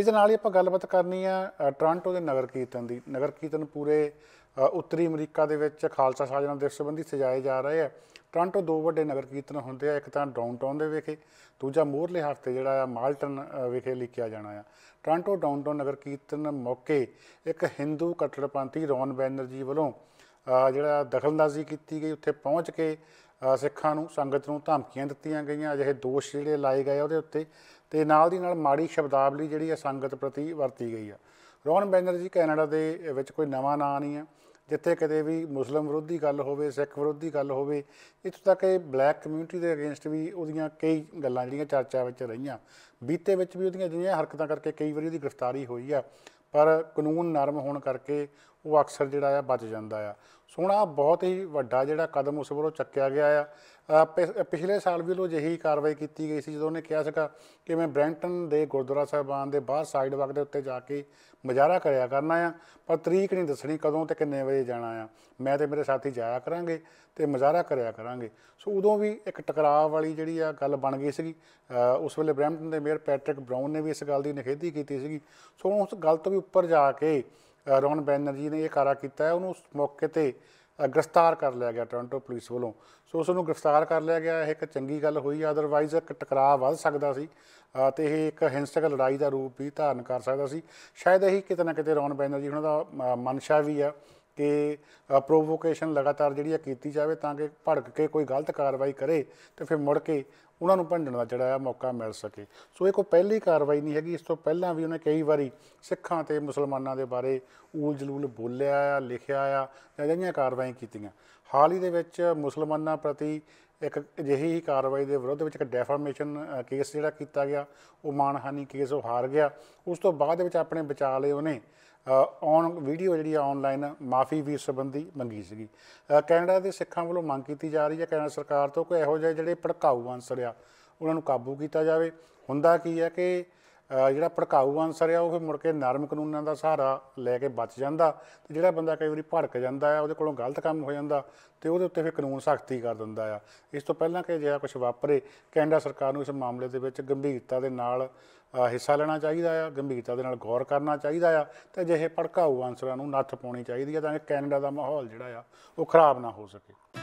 ਇਸ ਨਾਲ ਹੀ ਆਪਾਂ ਗੱਲਬਾਤ ਕਰਨੀ ਆ ਟੋਰਾਂਟੋ ਦੇ ਨਗਰ ਕੀਰਤਨ ਦੀ ਨਗਰ ਕੀਰਤਨ ਪੂਰੇ ਉੱਤਰੀ ਅਮਰੀਕਾ ਦੇ ਵਿੱਚ ਖਾਲਸਾ ਸਾਜਣਾ ਦਿਵਸ ਸੰਬੰਧੀ ਸਜਾਏ ਜਾ ਰਹੇ ਆ ਟੋਰਾਂਟੋ ਦੋ ਵੱਡੇ ਨਗਰ ਕੀਰਤਨ ਹੁੰਦੇ ਆ ਇੱਕ ਤਾਂ ਡਾਊਨਟਾਊਨ ਦੇ ਵਿਖੇ ਦੂਜਾ ਮੋਰਲੇ ਹਫਤੇ ਜਿਹੜਾ ਆ ਮਾਲਟਨ ਵਿਖੇ ਲਿਖਿਆ ਜਾਣਾ ਆ ਟੋਰਾਂਟੋ ਡਾਊਨਟਾਊਨ ਨਗਰ ਕੀਰਤਨ ਮੌਕੇ ਇੱਕ ਹਿੰਦੂ ਕੱਟੜਪੰਥੀ ਰੌਨ ਜੀ ਵੱਲੋਂ ਜਿਹੜਾ ਦਖਲਅੰਦਾਜ਼ੀ ਕੀਤੀ ਗਈ ਉੱਥੇ ਪਹੁੰਚ ਕੇ ਸਿੱਖਾਂ ਨੂੰ ਸੰਗਤ ਨੂੰ ਧਮਕੀਆਂ ਦਿੱਤੀਆਂ ਗਈਆਂ ਅਜਿਹੇ ਦੋਸ਼ ਜਿਹੜੇ ਲਾਏ ਗਏ ਉਹਦੇ ਉੱਤੇ ਤੇ ਨਾਲ ਦੀ ਨਾਲ ਮਾੜੀ ਸ਼ਬਦਾਵਲੀ ਜਿਹੜੀ ਹੈ ਸੰਗਤ ਪ੍ਰਤੀ ਵਰਤੀ ਗਈ ਆ ਰੌਨ ਬੈਨਰਜੀ ਕੈਨੇਡਾ ਦੇ ਵਿੱਚ ਕੋਈ ਨਵਾਂ ਨਾਂ ਨਹੀਂ ਆ ਜਿੱਥੇ ਕਦੇ ਵੀ ਮੁਸਲਮ ਵਿਰੋਧੀ ਗੱਲ ਹੋਵੇ ਸਿੱਖ ਵਿਰੋਧੀ ਗੱਲ ਹੋਵੇ ਇੱਥੋਂ ਤੱਕ ਕਿ ਬਲੈਕ ਕਮਿਊਨਿਟੀ ਦੇ ਅਗੇਂਸਟ ਵੀ ਉਹਦੀਆਂ ਕਈ ਗੱਲਾਂ ਜਿਹੜੀਆਂ ਚਰਚਾ ਵਿੱਚ ਰਹੀਆਂ ਬੀਤੇ ਵਿੱਚ ਵੀ ਉਹਦੀਆਂ ਜਿਹੜੀਆਂ ਹਰਕਤਾਂ ਕਰਕੇ ਕਈ ਵਾਰੀ ਉਹਦੀ ਗ੍ਰਿਫਤਾਰੀ ਹੋਈ ਆ ਪਰ ਕਾਨੂੰਨ ਨਰਮ ਹੋਣ ਕਰਕੇ ਉਹ ਅਕਸਰ ਜਿਹੜਾ ਆ ਬਚ ਜਾਂਦਾ ਆ ਸੋਹਣਾ ਬਹੁਤ ਹੀ ਵੱਡਾ ਜਿਹੜਾ ਕਦਮ ਉਸ ਵੱਲੋਂ ਚੱਕਿਆ ਗਿਆ ਆ ਪਿਛਲੇ ਸਾਲ ਵੀ ਲੋ ਜਹੀ ਕਾਰਵਾਈ ਕੀਤੀ ਗਈ ਸੀ ਜਦੋਂ ਉਹਨੇ ਕਿਹਾ ਸੀਗਾ ਕਿ ਮੈਂ ਬ੍ਰੈਂਟਨ ਦੇ ਗੁਰਦੁਆਰਾ ਸਾਹਿਬਾਨ ਦੇ ਬਾਹਰ ਸਾਈਡ ਵਾਕ ਦੇ ਉੱਤੇ ਜਾ ਕੇ ਮਜ਼ਾਰਾ ਕਰਿਆ ਕਰਨਾ ਆ ਪਰ ਤਰੀਕ ਨਹੀਂ ਦੱਸਣੀ ਕਦੋਂ ਤੇ ਕਿੰਨੇ ਵਜੇ ਜਾਣਾ ਆ ਮੈਂ ਤੇ ਮੇਰੇ ਸਾਥੀ ਜਾਇਆ ਕਰਾਂਗੇ ਤੇ ਮਜ਼ਾਰਾ ਕਰਿਆ ਕਰਾਂਗੇ ਸੋ ਉਦੋਂ ਵੀ ਇੱਕ ਟਕਰਾਅ ਵਾਲੀ ਜਿਹੜੀ ਆ ਗੱਲ ਬਣ ਗਈ ਸੀਗੀ ਉਸ ਵੇਲੇ ਬ੍ਰੈਂਟਨ ਦੇ ਮੇਅਰ ਪੈਟ੍ਰਿਕ ਬ੍ਰਾਊਨ ਨੇ ਵੀ ਇਸ ਗੱਲ ਦੀ ਨਿਖੇਧੀ ਕੀਤੀ ਸੀਗੀ ਸੋ ਉਸ ਗੱਲ ਤੋਂ ਵੀ ਉੱਪਰ ਜਾ ਕੇ ਰੌਨ ਬੈਨਰਜੀ ਨੇ ਇਹ ਕਾਰਾ ਕੀਤਾ ਹੈ ਉਹਨੂੰ ਉਸ ਮੌਕੇ ਤੇ ਗ੍ਰਿਫਤਾਰ ਕਰ ਲਿਆ ਗਿਆ ਟੋਰਾਂਟੋ ਪੁਲਿਸ ਵੱਲੋਂ ਸੋ ਉਸ ਨੂੰ ਗ੍ਰਿਫਤਾਰ ਕਰ ਲਿਆ ਗਿਆ ਇਹ ਇੱਕ ਚੰਗੀ ਗੱਲ ਹੋਈ ਆਦਰਵਾਇਜ਼ ਇੱਕ ਟਕਰਾਅ ਵੱਧ ਸਕਦਾ ਸੀ ਤੇ ਇਹ ਇੱਕ ਹਿੰਸਕ ਲੜਾਈ ਦਾ ਰੂਪ ਵੀ ਧਾਰਨ ਕਰ ਸਕਦਾ ਸੀ ਸ਼ਾਇਦ ਇਹੀ ਕਿਤੇ ਨਾ ਕਿਤੇ ਰੌਨ ਬੈਨਰਜੀ ਉਹਨਾਂ ਦਾ ਮਨਸ਼ਾ ਵੀ ਆ ਕਿ ਪ੍ਰੋਵੋਕੇਸ਼ਨ ਲਗਾਤਾਰ ਜਿਹੜੀ ਆ ਕੀਤੀ ਜਾਵੇ ਤਾਂ ਕਿ ਭੜਕ ਕੇ ਕੋਈ ਗਲਤ ਕਾਰਵਾਈ ਕਰੇ ਤੇ ਫਿਰ ਮੁੜ ਕੇ ਉਹਨਾਂ ਨੂੰ ਭੰਡਣ ਦਾ ਜਿਹੜਾ ਆ ਮੌਕਾ ਮਿਲ ਸਕੇ ਸੋ ਇਹ ਕੋ ਪਹਿਲੀ ਕਾਰਵਾਈ ਨਹੀਂ ਹੈਗੀ ਇਸ ਤੋਂ ਪਹਿਲਾਂ ਵੀ ਉਹਨੇ ਕਈ ਵਾਰੀ ਸਿੱਖਾਂ ਤੇ ਮੁਸਲਮਾਨਾਂ ਦੇ ਬਾਰੇ ਊਲ ਜਲੂਲ ਬੋਲਿਆ ਆ ਲਿਖਿਆ ਆ ਜਾਂ ਜਿਹੜੀਆਂ ਕਾਰਵਾਈਆਂ ਕੀਤੀਆਂ ਹਾਲ ਹੀ ਦੇ ਵਿੱਚ ਮੁਸਲਮਾਨਾਂ ਪ੍ਰਤੀ ਇੱਕ ਅਜਿਹੀ ਹੀ ਕਾਰਵਾਈ ਦੇ ਵਿਰੁੱਧ ਵਿੱਚ ਇੱਕ ਡੈਫਰਮੇਸ਼ਨ ਕੇਸ ਜਿਹੜਾ ਕੀਤਾ ਗਿਆ ਉਹ ਮਾਨਹਾਨੀ ਕੇਸ ਉਹ ਹਾਰ ਗਿਆ ਉਸ ਤੋਂ ਬਾਅਦ ਵਿੱਚ ਆਪਣੇ ਵਿਚਾਲੇ ਉਹਨੇ ਔਨ ਵੀਡੀਓ ਜਿਹੜੀ ਆ ਆਨਲਾਈਨ ਮਾਫੀ ਵੀ ਸੰਬੰਧੀ ਮੰਗੀ ਸੀਗੀ ਕੈਨੇਡਾ ਦੇ ਸਿੱਖਾਂ ਵੱਲੋਂ ਮੰਗ ਕੀਤੀ ਜਾ ਰਹੀ ਹੈ ਕੈਨੇਡਾ ਸਰਕਾਰ ਤੋਂ ਕੋਈ ਇਹੋ ਜਿਹੇ ਜਿਹੜੇ ਭੜਕਾਊ ਅੰਸਰ ਆ ਉਹਨਾਂ ਨੂੰ ਕਾਬੂ ਕੀਤਾ ਜਾਵੇ ਹੁੰਦਾ ਕੀ ਹੈ ਕਿ ਜਿਹੜਾ ਭੜਕਾਊ ਆਨਸਰ ਆ ਉਹ ਫਿਰ ਮੁੜ ਕੇ ਨਰਮ ਕਾਨੂੰਨਾਂ ਦਾ ਸਹਾਰਾ ਲੈ ਕੇ ਬਚ ਜਾਂਦਾ ਤੇ ਜਿਹੜਾ ਬੰਦਾ ਕਈ ਵਾਰੀ ਭੜਕ ਜਾਂਦਾ ਆ ਉਹਦੇ ਕੋਲੋਂ ਗਲਤ ਕੰਮ ਹੋ ਜਾਂਦਾ ਤੇ ਉਹਦੇ ਉੱਤੇ ਫਿਰ ਕਾਨੂੰਨ ਸਖਤੀ ਕਰ ਦਿੰਦਾ ਆ ਇਸ ਤੋਂ ਪਹਿਲਾਂ ਕਿ ਜਿਹੜਾ ਕੁਝ ਵਾਪਰੇ ਕੈਨੇਡਾ ਸਰਕਾਰ ਨੂੰ ਇਸ ਮਾਮਲੇ ਦੇ ਵਿੱਚ ਗੰਭੀਰਤਾ ਦੇ ਨਾਲ ਹਿੱਸਾ ਲੈਣਾ ਚਾਹੀਦਾ ਆ ਗੰਭੀਰਤਾ ਦੇ ਨਾਲ ਗੌਰ ਕਰਨਾ ਚਾਹੀਦਾ ਆ ਤੇ ਜਿਹੇ ਭੜਕਾਊ ਆਨਸਰਾਂ ਨੂੰ ਨੱਥ ਪਾਉਣੀ ਚਾਹੀਦੀ ਆ ਤਾਂ ਕਿ ਕੈਨੇਡਾ ਦਾ ਮਾਹੌਲ ਜਿਹੜਾ ਆ ਉਹ ਖਰਾਬ ਨਾ ਹੋ ਸਕੇ